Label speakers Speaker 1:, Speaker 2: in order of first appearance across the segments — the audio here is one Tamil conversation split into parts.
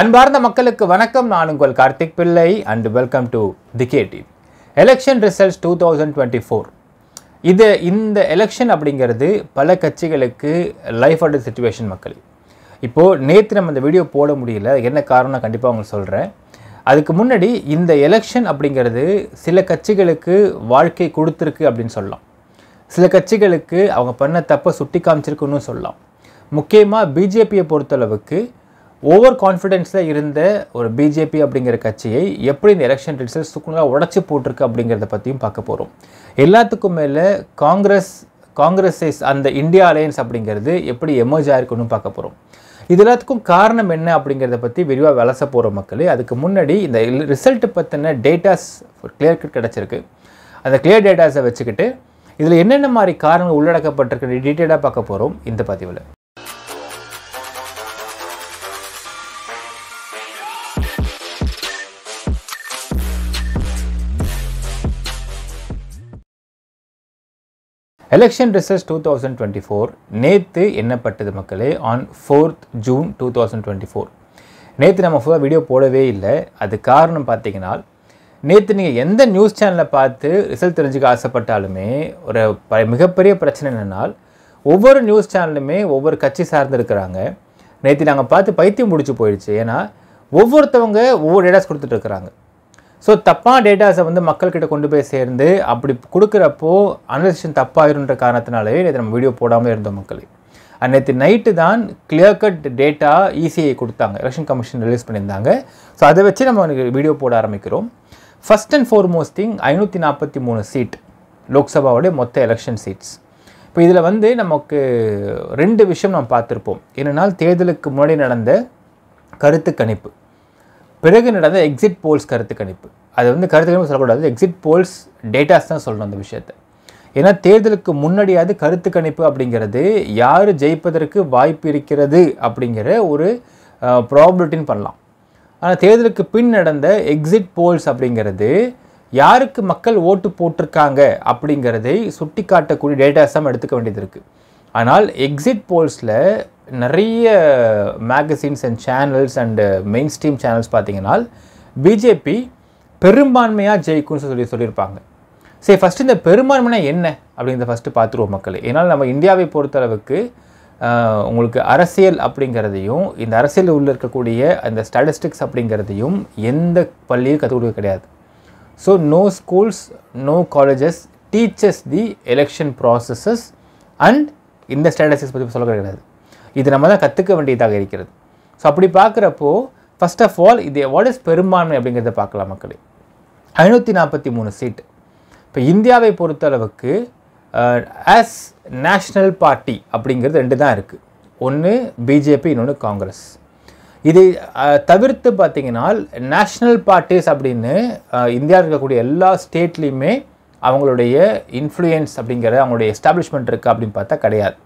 Speaker 1: அன்பார்ந்த மக்களுக்கு வணக்கம் நான் உங்கள் Karthik Pillai and welcome to the KD election results two thousand twenty four இது இந்த எலெக்ஷன் அப்படிங்கிறது பல கட்சிகளுக்கு லைஃப் ஆர்டர் சுச்சுவேஷன் மக்கள் இப்போது நேற்று நம்ம இந்த வீடியோ போட முடியல என்ன காரணம் கண்டிப்பாக அவங்க சொல்கிறேன் அதுக்கு முன்னாடி இந்த எலெக்ஷன் அப்படிங்கிறது சில கட்சிகளுக்கு வாழ்க்கை கொடுத்துருக்கு அப்படின்னு சொல்லலாம் சில கட்சிகளுக்கு அவங்க பண்ண தப்பை சுட்டி காமிச்சிருக்குன்னு சொல்லலாம் முக்கியமாக பிஜேபியை பொறுத்தளவுக்கு ஓவர் கான்ஃபிடென்ஸில் இருந்த ஒரு பிஜேபி அப்படிங்கிற கட்சியை எப்படி இந்த எலெக்ஷன் ரிசல்ட் சுக்குனலாக உடச்சி போட்டிருக்கு அப்படிங்கிறத பற்றியும் பார்க்க போகிறோம் எல்லாத்துக்கும் மேலே காங்கிரஸ் காங்கிரஸஸ் அந்த இந்தியா அலையன்ஸ் அப்படிங்கிறது எப்படி எமர்ஜ் ஆயிருக்குன்னு பார்க்க போகிறோம் இது எல்லாத்துக்கும் காரணம் என்ன அப்படிங்கிறத பற்றி விரிவாக வளச போகிற மக்களே அதுக்கு முன்னாடி இந்த ரிசல்ட்டு பற்றின டேட்டாஸ் கிளியர் கட் கிடச்சிருக்கு அந்த கிளியர் டேட்டாஸை வச்சுக்கிட்டு இதில் என்னென்ன மாதிரி காரணங்கள் உள்ளடக்கப்பட்டிருக்கு டீட்டெயிலாக பார்க்க போகிறோம் இந்த பதிவில் election result two thousand twenty four நேற்று என்னப்பட்டது மக்களே on fourth June two thousand twenty four நேற்று நம்ம ஃபுல்லாக வீடியோ போடவே இல்லை அது காரணம் பார்த்தீங்கன்னா நேற்று நீங்கள் எந்த நியூஸ் சேனலை பார்த்து ரிசல்ட் தெரிஞ்சுக்க ஆசைப்பட்டாலுமே ஒரு ப மிகப்பெரிய பிரச்சனை என்னென்னா ஒவ்வொரு நியூஸ் சேனலுமே ஒவ்வொரு கட்சி சார்ந்திருக்கிறாங்க நேற்று நாங்கள் பார்த்து பைத்தியம் முடிச்சு போயிடுச்சு ஏன்னா ஒவ்வொருத்தவங்க ஒவ்வொரு டேட்டாஸ் கொடுத்துட்ருக்குறாங்க ஸோ தப்பான டேட்டாஸை வந்து மக்கள்கிட்ட கொண்டு போய் சேர்ந்து அப்படி கொடுக்குறப்போ அனலிசேஷன் தப்பாயிருன்ற காரணத்தினாலே நேற்று நம்ம வீடியோ போடாமல் இருந்தோம் மக்கள் நேற்று நைட்டு தான் கிளியர் கட் டேட்டா இசிஐ கொடுத்தாங்க எலெக்ஷன் கமிஷன் ரிலீஸ் பண்ணியிருந்தாங்க ஸோ அதை வச்சு நம்ம வீடியோ போட ஆரம்பிக்கிறோம் ஃபஸ்ட் அண்ட் மோஸ்ட் திங் ஐநூற்றி நாற்பத்தி மூணு சீட் லோக்சபாவோடைய மொத்த எலெக்ஷன் சீட்ஸ் இப்போ இதில் வந்து நமக்கு ரெண்டு விஷயம் நம்ம பார்த்துருப்போம் என்னென்னா தேர்தலுக்கு முன்னாடி நடந்த கருத்து கணிப்பு பிறகு நடந்த எக்ஸிட் போல்ஸ் கருத்து கணிப்பு அது வந்து கருத்து கணிப்பு சொல்லக்கூடாது எக்ஸிட் போல்ஸ் டேட்டாஸ் தான் சொல்லணும் அந்த விஷயத்தை ஏன்னா தேர்தலுக்கு முன்னாடியாவது கருத்து கணிப்பு அப்படிங்கிறது யார் ஜெயிப்பதற்கு வாய்ப்பு இருக்கிறது அப்படிங்கிற ஒரு ப்ராபிலிட்டின்னு பண்ணலாம் ஆனால் தேர்தலுக்கு பின் நடந்த எக்ஸிட் போல்ஸ் அப்படிங்கிறது யாருக்கு மக்கள் ஓட்டு போட்டிருக்காங்க அப்படிங்கிறதை சுட்டி காட்டக்கூடிய டேட்டாஸ் தான் எடுத்துக்க வேண்டியது இருக்குது ஆனால் எக்ஸிட் போல்ஸில் நிறைய magazines and channels and mainstream channels பார்த்திங்கன்னா பிஜேபி பெரும்பான்மையாக ஜெயிக்கும்னு சொல்லி சொல்லியிருப்பாங்க சரி ஃபஸ்ட்டு இந்த பெரும்பான்மைனா என்ன அப்படிங்கிறத ஃபஸ்ட்டு பார்த்துருவோம் மக்கள் ஏன்னால் நம்ம இந்தியாவை பொறுத்தளவுக்கு உங்களுக்கு அரசியல் அப்படிங்கிறதையும் இந்த அரசியல் உள்ள இருக்கக்கூடிய அந்த ஸ்டாட்டிஸ்டிக்ஸ் அப்படிங்கிறதையும் எந்த பள்ளியும் கற்றுக் கொடுக்க கிடையாது so no schools no colleges teachers the election processes and இந்த ஸ்டேட்டஸிக்ஸ் பற்றி சொல்ல கிடையாது இது நம்ம தான் கற்றுக்க வேண்டியதாக இருக்கிறது ஸோ அப்படி பார்க்குறப்போ ஃபஸ்ட் ஆஃப் ஆல் இது வாட் இஸ் பெரும்பான்மை அப்படிங்கிறத பார்க்கலாம் மக்களே ஐநூற்றி நாற்பத்தி மூணு சீட் இப்போ இந்தியாவை பொறுத்தளவுக்கு ஆஸ் நேஷ்னல் பார்ட்டி அப்படிங்கிறது ரெண்டு தான் இருக்குது ஒன்று பிஜேபி இன்னொன்று காங்கிரஸ் இதை தவிர்த்து பார்த்திங்கன்னா நேஷ்னல் பார்ட்டிஸ் அப்படின்னு இந்தியாவில் இருக்கக்கூடிய எல்லா ஸ்டேட்லேயுமே அவங்களுடைய இன்ஃப்ளூயன்ஸ் அப்படிங்கிற அவங்களுடைய எஸ்டாப்ளிஷ்மெண்ட் இருக்குது அப்படின்னு பார்த்தா கிடையாது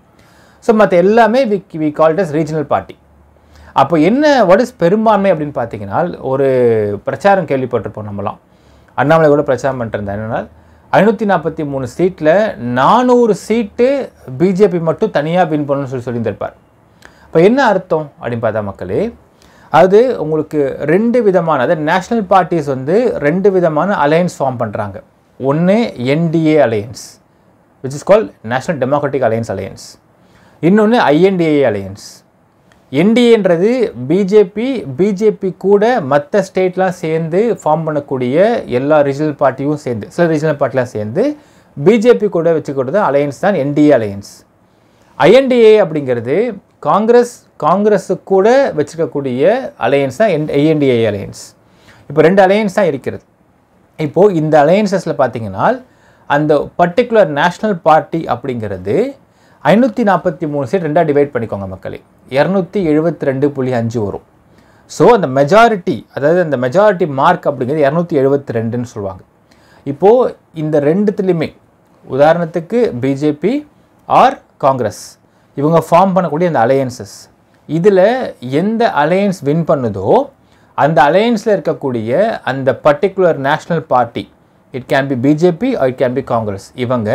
Speaker 1: ஸோ மற்ற எல்லாமே we we called as regional party அப்போ என்ன வாட் இஸ் பெரும்பான்மை அப்படின்னு பார்த்தீங்கன்னா ஒரு பிரச்சாரம் கேள்விப்பட்டிருப்போம் நம்மலாம் அண்ணாமலை கூட பிரச்சாரம் பண்ணிட்டு என்னென்னா ஐநூற்றி நாற்பத்தி மூணு சீட்டில் நானூறு சீட்டு பிஜேபி மட்டும் தனியாக வின் பண்ணணும்னு சொல்லி சொல்லியிருந்திருப்பார் இப்போ என்ன அர்த்தம் அப்படின்னு பார்த்தா மக்களே அது உங்களுக்கு ரெண்டு விதமான அதாவது நேஷ்னல் பார்ட்டிஸ் வந்து ரெண்டு விதமான அலையன்ஸ் ஃபார்ம் பண்ணுறாங்க ஒன்று NDA alliance which is call national democratic alliance alliance இன்னொன்று ஐஎன்டிஏ அலையன்ஸ் என்டிஏன்றது பிஜேபி பிஜேபி கூட மற்ற ஸ்டேட்லாம் சேர்ந்து ஃபார்ம் பண்ணக்கூடிய எல்லா ரீஜனல் பார்ட்டியும் சேர்ந்து சில ரீஜனல் பார்ட்டிலாம் சேர்ந்து பிஜேபி கூட வச்சுக்கிறது அலையன்ஸ் தான் என்டிஏ அலையன்ஸ் ஐஎன்டிஏ அப்படிங்கிறது காங்கிரஸ் காங்கிரஸு கூட வச்சுருக்கக்கூடிய அலையன்ஸ் தான் என் ஐஎன்டிஏ அலையன்ஸ் இப்போ ரெண்டு அலையன்ஸ் தான் இருக்கிறது இப்போது இந்த அலையன்சஸில் பார்த்தீங்கன்னா அந்த பர்டிகுலர் நேஷ்னல் பார்ட்டி அப்படிங்கிறது ஐநூற்றி நாற்பத்தி மூணு சீட் ரெண்டாக டிவைட் பண்ணிக்கோங்க மக்களே இரநூத்தி எழுபத்தி ரெண்டு புள்ளி அஞ்சு வரும் ஸோ அந்த மெஜாரிட்டி அதாவது அந்த மெஜாரிட்டி மார்க் அப்படிங்கிறது இரநூத்தி எழுபத்தி ரெண்டுன்னு சொல்லுவாங்க இப்போது இந்த ரெண்டுத்துலேயுமே உதாரணத்துக்கு பிஜேபி ஆர் காங்கிரஸ் இவங்க ஃபார்ம் பண்ணக்கூடிய அந்த அலையன்சஸ் இதில் எந்த அலையன்ஸ் வின் பண்ணுதோ அந்த அலையன்ஸில் இருக்கக்கூடிய அந்த particular national party it can be BJP it can be Congress இவங்க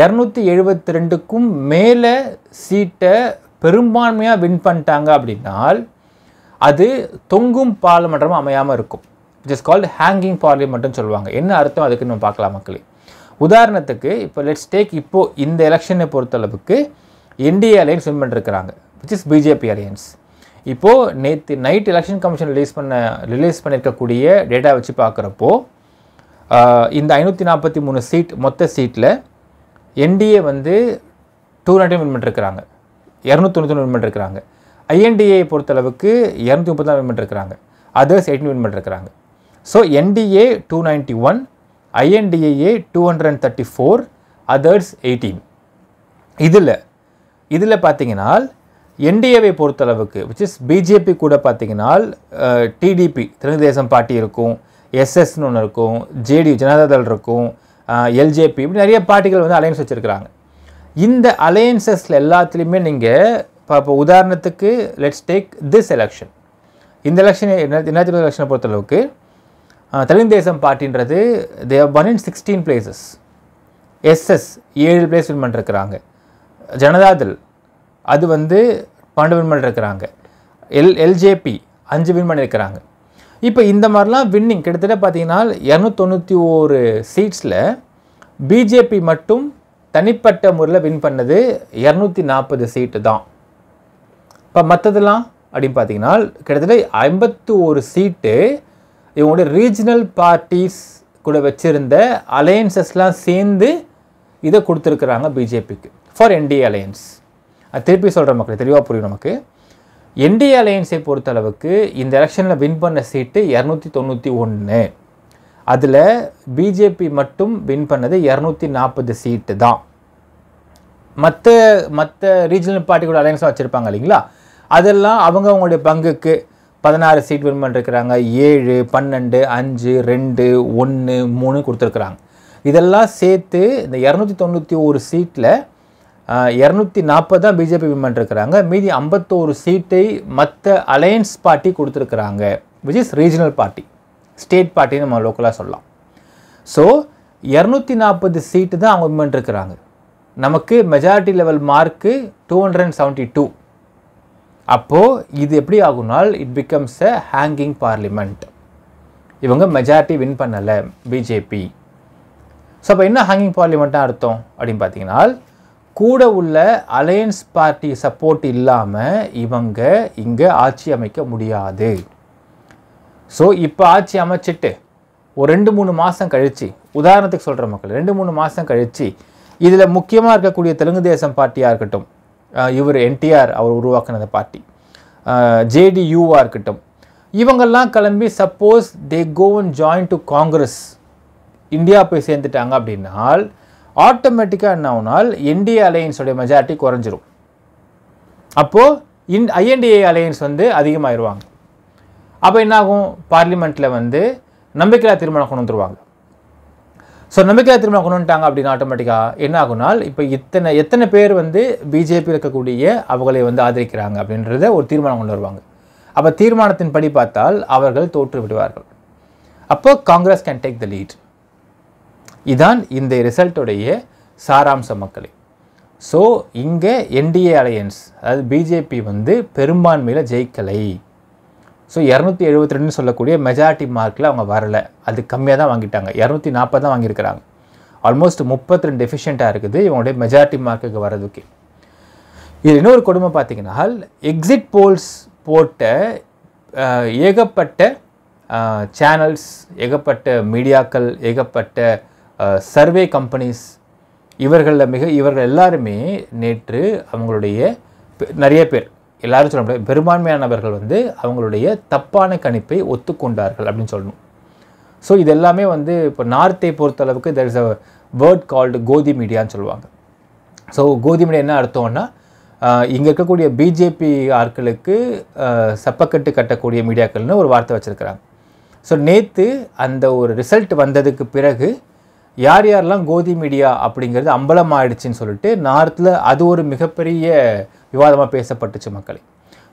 Speaker 1: இரநூத்தி எழுபத்தி ரெண்டுக்கும் மேலே சீட்டை பெரும்பான்மையாக வின் பண்ணிட்டாங்க அப்படின்னால் அது தொங்கும் பாராளுமன்றமும் அமையாமல் இருக்கும் இட் இஸ் கால்டு ஹேங்கிங் பார்லிமெண்ட்னு சொல்லுவாங்க என்ன அர்த்தம் அதுக்கு நம்ம பார்க்கலாம் மக்களே உதாரணத்துக்கு இப்போ லெட்ஸ் டேக் இப்போது இந்த எலெக்ஷனை பொறுத்தளவுக்கு என்டிஏ அலையன்ஸ் வின் பண்ணிருக்கிறாங்க விச் இஸ் பிஜேபி அலையன்ஸ் இப்போது நேற்று நைட் எலெக்ஷன் கமிஷன் ரிலீஸ் பண்ண ரிலீஸ் பண்ணியிருக்கக்கூடிய டேட்டா வச்சு பார்க்குறப்போ இந்த ஐநூற்றி நாற்பத்தி மூணு சீட் மொத்த சீட்டில் என்டிஏ வந்து டூ ஹண்ட்ரட் வின் பண்ணிருக்கிறாங்க இரநூத்தி தொண்ணூற்றி வின் பண்ணிருக்கிறாங்க ஐஎன்டிஏ பொறுத்தளவுக்கு இரநூத்தி முப்பத்தி நாலு வின் பண்ணிருக்கிறாங்க அதர்ஸ் எயிட்டின் வின் பண்ணிருக்கிறாங்க so NDA two ninety one INDIA two hundred and thirty four others eighteen இதில் இதில் பார்த்தீங்கன்னா என்டிஏவை பொறுத்தளவுக்கு விச் இஸ் பிஜேபி கூட பார்த்தீங்கன்னா டிடிபி தெலுங்கு தேசம் பார்ட்டி இருக்கும் எஸ்எஸ்னு ஒன்று இருக்கும் ஜேடியூ ஜனதாதள் இருக்கும் எல்ஜேபி இப்படி நிறைய பார்ட்டிகள் வந்து அலையன்ஸ் வச்சுருக்கிறாங்க இந்த அலையன்சஸில் எல்லாத்துலேயுமே நீங்கள் இப்போ இப்போ உதாரணத்துக்கு லெட்ஸ் டேக் திஸ் எலெக்ஷன் இந்த எலெக்ஷன் ரெண்டாயிரத்தி இருபது எலெக்ஷனை பொறுத்தளவுக்கு தெலுங்கு தேசம் பார்ட்டின்றது they won in sixteen places SS ஏழு பிளேஸ் வின் பண்ணிருக்கிறாங்க ஜனதாதள் அது வந்து பன்னெண்டு வின் இருக்கிறாங்க எல் எல்ஜேபி அஞ்சு வின் இருக்கிறாங்க இப்போ இந்த மாதிரிலாம் வின்னிங் கிட்டத்தட்ட பார்த்திங்கன்னா இரநூத்தொண்ணூற்றி ஓரு சீட்ஸில் பிஜேபி மட்டும் தனிப்பட்ட முறையில் வின் பண்ணது இரநூத்தி நாற்பது சீட்டு தான் இப்போ மற்றதெல்லாம் அப்படின்னு பார்த்தீங்கன்னா கிட்டத்தட்ட ஐம்பத்து ஒரு சீட்டு இவங்களுடைய ரீஜனல் பார்ட்டிஸ் கூட வச்சுருந்த அலையன்சஸ்லாம் சேர்ந்து இதை கொடுத்துருக்குறாங்க பிஜேபிக்கு ஃபார் என்டிஏ அலையன்ஸ் திருப்பி சொல்கிற மக்கள் தெளிவாக புரியும் நமக்கு என்டி அலையன்ஸை பொறுத்தளவுக்கு இந்த எலெக்ஷனில் வின் பண்ண சீட்டு இரநூத்தி தொண்ணூற்றி ஒன்று அதில் பிஜேபி மட்டும் வின் பண்ணது இரநூத்தி நாற்பது சீட்டு தான் மற்ற மற்ற ரீஜனல் பார்ட்டி அலையன்ஸும் வச்சுருப்பாங்க இல்லைங்களா அதெல்லாம் அவங்க அவங்களுடைய பங்குக்கு பதினாறு சீட் வின் பண்ணிருக்கிறாங்க ஏழு பன்னெண்டு அஞ்சு ரெண்டு ஒன்று மூணு கொடுத்துருக்குறாங்க இதெல்லாம் சேர்த்து இந்த இரநூத்தி தொண்ணூற்றி ஒரு சீட்டில் இரநூத்தி நாற்பது தான் பிஜேபி வின் இருக்கிறாங்க மீதி ஐம்பத்தோரு சீட்டை மற்ற அலையன்ஸ் பார்ட்டி கொடுத்துருக்குறாங்க which is regional party state பார்ட்டின்னு நம்ம லோக்கலாக சொல்லலாம் ஸோ இரநூத்தி நாற்பது சீட்டு தான் அவங்க விமன் நமக்கு majority level mark two hundred and seventy two அப்போது இது எப்படி ஆகுனால் it becomes a hanging parliament இவங்க மெஜாரிட்டி வின் பண்ணலை பிஜேபி ஸோ அப்போ என்ன ஹேங்கிங் பார்லிமெண்ட்டாக அர்த்தம் அப்படின்னு பார்த்தீங்கன்னா கூட உள்ள அலையன்ஸ் பார்ட்டி சப்போர்ட் இல்லாமல் இவங்க இங்கே ஆட்சி அமைக்க முடியாது ஸோ இப்போ ஆட்சி அமைச்சிட்டு ஒரு ரெண்டு மூணு மாதம் கழித்து உதாரணத்துக்கு சொல்கிற மக்கள் ரெண்டு மூணு மாதம் கழித்து இதில் முக்கியமாக இருக்கக்கூடிய தெலுங்கு தேசம் பார்ட்டியாக இருக்கட்டும் இவர் என்டிஆர் அவர் உருவாக்கின பார்ட்டி ஜேடியூவாக இருக்கட்டும் இவங்கெல்லாம் கிளம்பி suppose they go and join to Congress India போய் சேர்ந்துட்டாங்க அப்படின்னால் ஆட்டோமேட்டிக்காக என்ன ஆனால் என்டிஏ அலையன்ஸோடைய மெஜாரிட்டி குறைஞ்சிரும் அப்போது இன் ஐஎன்டிஏ அலையன்ஸ் வந்து அதிகமாகிடுவாங்க அப்போ என்னாகும் பார்லிமெண்ட்டில் வந்து நம்பிக்கையில்லா தீர்மானம் கொண்டு வந்துருவாங்க ஸோ நம்பிக்கையில்லா தீர்மானம் கொண்டு வந்துட்டாங்க அப்படின்னு ஆட்டோமேட்டிக்காக என்ன ஆகுனால் இப்போ இத்தனை எத்தனை பேர் வந்து பிஜேபி இருக்கக்கூடிய அவங்களை வந்து ஆதரிக்கிறாங்க அப்படின்றத ஒரு தீர்மானம் கொண்டு வருவாங்க அப்போ தீர்மானத்தின் படி பார்த்தால் அவர்கள் தோற்று விடுவார்கள் அப்போ Congress can take the lead இதான் இந்த ரிசல்ட்டுடைய சாராம்ச மக்களை ஸோ இங்கே என்டிஏ அலையன்ஸ் அதாவது பிஜேபி வந்து பெரும்பான்மையில் ஜெயிக்கலை ஸோ இரநூத்தி எழுபத்தி ரெண்டுன்னு சொல்லக்கூடிய மெஜாரிட்டி மார்க்கில் அவங்க வரலை அது கம்மியாக தான் வாங்கிட்டாங்க இரநூத்தி நாற்பது தான் வாங்கியிருக்கிறாங்க ஆல்மோஸ்ட் முப்பத்தி ரெண்டு எஃபிஷியண்ட்டாக இருக்குது இவங்களுடைய மெஜாரிட்டி மார்க்குக்கு வர்றதுக்கு இது இன்னொரு கொடுமை பார்த்திங்கன்னா எக்ஸிட் போல்ஸ் போட்ட ஏகப்பட்ட சேனல்ஸ் ஏகப்பட்ட மீடியாக்கள் ஏகப்பட்ட சர்வே கம்பெனிஸ் இவர்களில் மிக இவர்கள் எல்லாருமே நேற்று அவங்களுடைய நிறைய பேர் எல்லாரும் சொல்ல முடியாது பெரும்பான்மையானவர்கள் வந்து அவங்களுடைய தப்பான கணிப்பை ஒத்துக்கொண்டார்கள் அப்படின்னு சொல்லணும் ஸோ இது எல்லாமே வந்து இப்போ நார்த்தை பொறுத்தளவுக்கு there is a word called godi மீடியான்னு சொல்லுவாங்க ஸோ கோதி மீடியா என்ன அர்த்தம்னா இங்கே இருக்கக்கூடிய பிஜேபி ஆட்களுக்கு சப்பக்கட்டு கட்டக்கூடிய மீடியாக்கள்னு ஒரு வார்த்தை வச்சுருக்கிறாங்க ஸோ நேற்று அந்த ஒரு ரிசல்ட் வந்ததுக்கு பிறகு யார் யாரெல்லாம் கோதி மீடியா அப்படிங்கிறது அம்பலம் ஆயிடுச்சுன்னு சொல்லிட்டு நார்த்தில் அது ஒரு மிகப்பெரிய விவாதமாக பேசப்பட்டுச்சு மக்களை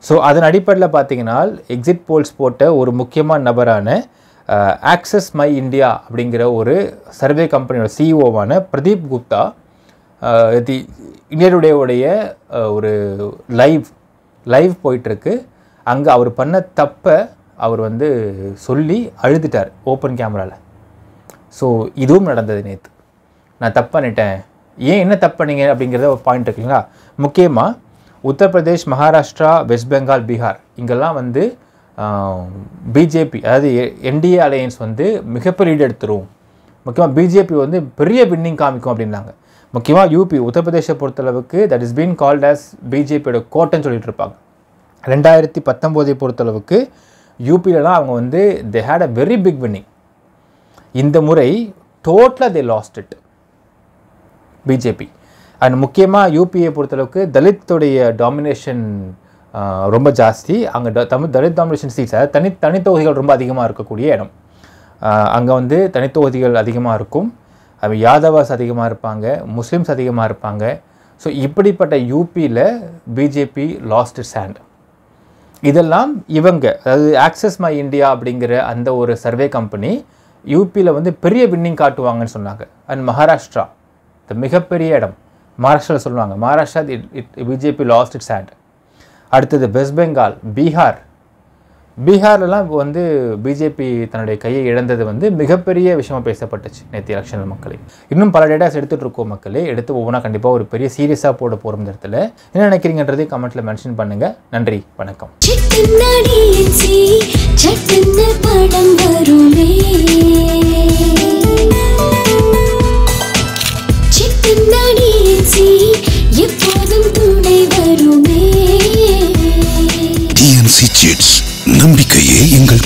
Speaker 1: ஸோ அதன் அடிப்படையில் பார்த்தீங்கன்னா எக்ஸிட் போல்ஸ் போட்ட ஒரு முக்கியமான நபரான ஆக்சஸ் மை இந்தியா அப்படிங்கிற ஒரு சர்வே கம்பெனியோட சிஇஓவான பிரதீப் குப்தா தி இந்தியா ஒரு லைவ் லைவ் போயிட்டுருக்கு அங்கே அவர் பண்ண தப்பை அவர் வந்து சொல்லி அழுதுட்டார் ஓப்பன் கேமராவில் ஸோ இதுவும் நடந்தது நேற்று நான் தப்பு பண்ணிட்டேன் ஏன் என்ன தப்பு பண்ணீங்க அப்படிங்கிறத ஒரு பாயிண்ட் இருக்குங்களா முக்கியமாக உத்தரப்பிரதேஷ் மகாராஷ்டிரா வெஸ்ட் பெங்கால் பீகார் இங்கெல்லாம் வந்து பிஜேபி அதாவது என்டிஏ அலையன்ஸ் வந்து மிகப்பெரிய எடுத்துரும் முக்கியமாக பிஜேபி வந்து பெரிய வின்னிங் காமிக்கும் அப்படின்னாங்க முக்கியமாக யூபி உத்தரப்பிரதேச பொறுத்தளவுக்கு that is been called as பிஜேபியோட கோட்டைன்னு சொல்லிட்டு இருப்பாங்க ரெண்டாயிரத்தி பத்தொம்போதை பொறுத்தளவுக்கு யூபியிலலாம் அவங்க வந்து they had a very big winning இந்த முறை டோட்டலாக they lost it BJP and முக்கியமாக யூபிஏ பொறுத்தளவுக்கு தலித்துடைய டாமினேஷன் ரொம்ப ஜாஸ்தி அங்கே தமிழ் தலித் டாமினேஷன் சீட்ஸ் அதாவது தனி தனித்தொகுதிகள் ரொம்ப அதிகமாக இருக்கக்கூடிய இடம் அங்கே வந்து தனித்தொகுதிகள் அதிகமாக இருக்கும் அது யாதவாஸ் அதிகமாக இருப்பாங்க முஸ்லீம்ஸ் அதிகமாக இருப்பாங்க ஸோ இப்படிப்பட்ட யூபியில் பிஜேபி லாஸ்ட் சேண்ட் இதெல்லாம் இவங்க அதாவது ஆக்சஸ் மை இந்தியா அப்படிங்கிற அந்த ஒரு சர்வே கம்பெனி யூபியில் வந்து பெரிய வின்னிங் காட்டுவாங்கன்னு சொன்னாங்க அண்ட் மகாராஷ்டிரா த மிகப்பெரிய இடம் மகாராஷ்டிராவில் சொல்லுவாங்க Maharashtra it it BJP last it's hand அடுத்தது வெஸ்ட் பெங்கால் பீகார் பீகார்லலாம் இப்போ வந்து பிஜேபி தன்னுடைய கையை இழந்தது வந்து மிகப்பெரிய விஷயமா பேசப்பட்டுச்சு நேற்று எலெக்ஷனில் மக்களே இன்னும் பல டேட்டாஸ் எடுத்துகிட்டு இருக்கோம் மக்களே எடுத்து ஒவ்வொன்றா கண்டிப்பாக ஒரு பெரிய சீரியஸாக போட போகிற இடத்துல என்ன நினைக்கிறீங்கன்றதையும் கமெண்ட்டில் மென்ஷன் பண்ணுங்கள் நன்றி வணக்கம் படம் வருமே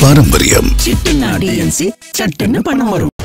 Speaker 1: பாரம்பரியம் சிட்டு நாடு ஏன்சி சட்டுன்னு பணம் வரும்